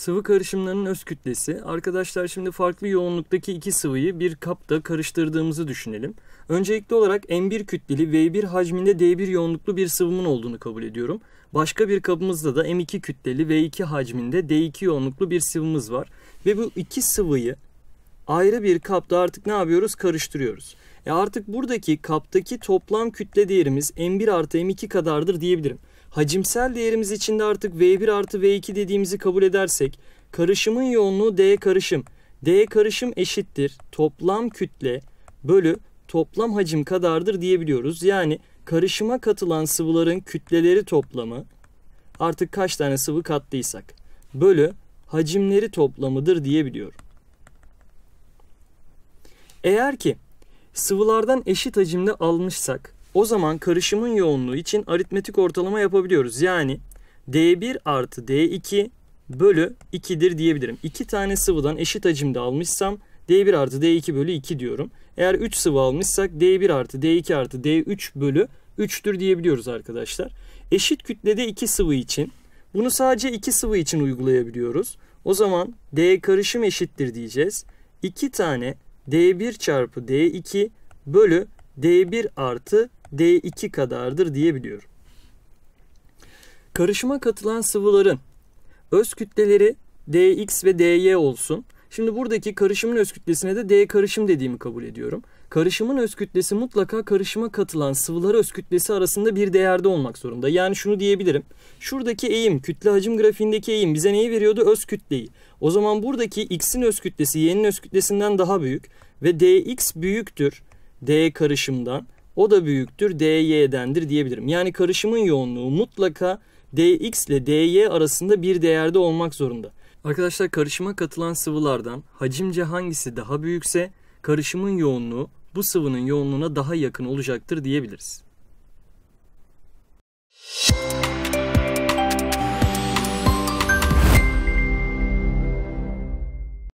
Sıvı karışımlarının öz kütlesi. Arkadaşlar şimdi farklı yoğunluktaki iki sıvıyı bir kapta karıştırdığımızı düşünelim. Öncelikli olarak M1 kütleli V1 hacminde D1 yoğunluklu bir sıvımın olduğunu kabul ediyorum. Başka bir kabımızda da M2 kütleli V2 hacminde D2 yoğunluklu bir sıvımız var. Ve bu iki sıvıyı ayrı bir kapta artık ne yapıyoruz? Karıştırıyoruz. E artık buradaki kaptaki toplam kütle değerimiz M1 artı M2 kadardır diyebilirim. Hacimsel değerimiz içinde artık V1 artı V2 dediğimizi kabul edersek karışımın yoğunluğu D karışım. D karışım eşittir toplam kütle bölü toplam hacim kadardır diyebiliyoruz. Yani karışıma katılan sıvıların kütleleri toplamı artık kaç tane sıvı kattıysak bölü hacimleri toplamıdır diyebiliyorum. Eğer ki sıvılardan eşit hacimde almışsak o zaman karışımın yoğunluğu için aritmetik ortalama yapabiliyoruz. Yani D1 artı D2 bölü 2'dir diyebilirim. 2 tane sıvıdan eşit hacimde almışsam D1 artı D2 bölü 2 diyorum. Eğer 3 sıvı almışsak D1 artı D2 artı D3 bölü 3'tür diyebiliyoruz arkadaşlar. Eşit kütlede 2 sıvı için bunu sadece 2 sıvı için uygulayabiliyoruz. O zaman D karışım eşittir diyeceğiz. 2 tane D1 çarpı D2 bölü D1 artı D2 kadardır diyebiliyorum. Karışıma katılan sıvıların öz kütleleri dx ve dy olsun. Şimdi buradaki karışımın öz kütlesine de d karışım dediğimi kabul ediyorum. Karışımın öz kütlesi mutlaka karışıma katılan sıvılar öz kütlesi arasında bir değerde olmak zorunda. Yani şunu diyebilirim. Şuradaki eğim, kütle hacim grafiğindeki eğim bize neyi veriyordu? Öz kütleyi. O zaman buradaki x'in öz kütlesi y'nin öz kütlesinden daha büyük ve dx büyüktür d karışımdan o da büyüktür dy'dendir diyebilirim. Yani karışımın yoğunluğu mutlaka dx ile dy arasında bir değerde olmak zorunda. Arkadaşlar karışıma katılan sıvılardan hacimce hangisi daha büyükse karışımın yoğunluğu bu sıvının yoğunluğuna daha yakın olacaktır diyebiliriz. Müzik